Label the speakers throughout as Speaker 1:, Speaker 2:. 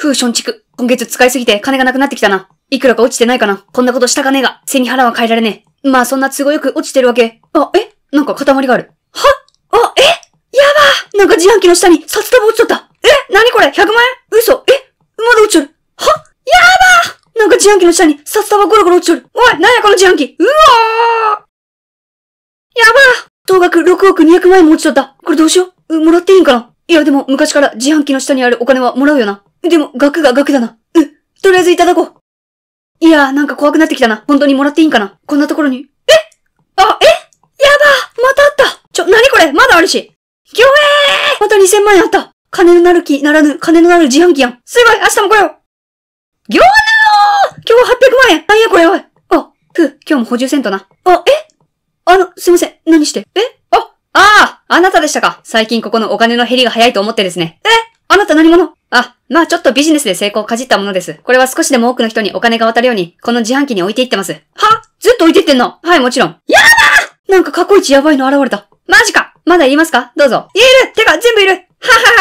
Speaker 1: ふう、しょんちく。今月使いすぎて金がなくなってきたな。いくらか落ちてないかな。こんなことしたかねえが、背に腹は変えられねえ。まあそんな都合よく落ちてるわけ。あ、えなんか塊がある。はあ、えやばなんか自販機の下に札束落ちちゃった。えなにこれ ?100 万円嘘え
Speaker 2: まだ落ちとる。はやばなんか自販機の下に札束ゴロゴロ落ちとる。おいなんやこの自販機うわーやば当額6億200万円も落
Speaker 1: ちちゃった。これどうしよううもらっていいんかないやでも昔から自販機の下にあるお金はもらうよな。でも、額が額だな。う、とりあえずいただこう。いやなんか怖くなってきたな。本当にもらっていいんかなこんなところに。えあ、えやだまたあったちょ、なにこれまだあるしぎょえーまた2000万円あった金のなる木ならぬ、金のなる自販機やん。すごい明日も来ようぎょーぬー今日800万円なんやこれおいあ、ふ、今日も補充せんとな。あ、えあの、すいません。何してえあ、あああなたでしたか最近ここのお金の減りが早いと思ってですね。えあなた何者まあちょっとビジネスで成功をかじったものです。これは少しでも多くの人にお金が渡るように、この自販機に置いていってます。はずっと置いていってんのはい、もちろん。やだなんか過去一やばいの現れた。マジかまだいりますかどうぞ。いるてか、全部いるはは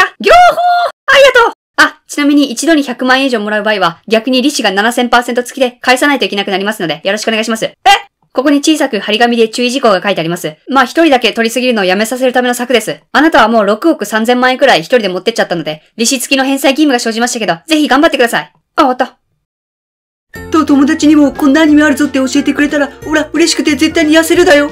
Speaker 1: は両方ありがとうあ、ちなみに一度に100万円以上もらう場合は、逆に利子が7000%付きで返さないといけなくなりますので、よろしくお願いします。えここに小さく張り紙で注意事項が書いてあります。まあ一人だけ取りすぎるのをやめさせるための策です。あなたはもう6億3000万円くらい一人で持ってっちゃったので、利子付きの返済義務が生じましたけど、
Speaker 2: ぜひ頑張ってください。あ、終わった。と友達にもこんなアニメあるぞって教えてくれたら、ほら、嬉しくて絶対に痩せるだよ。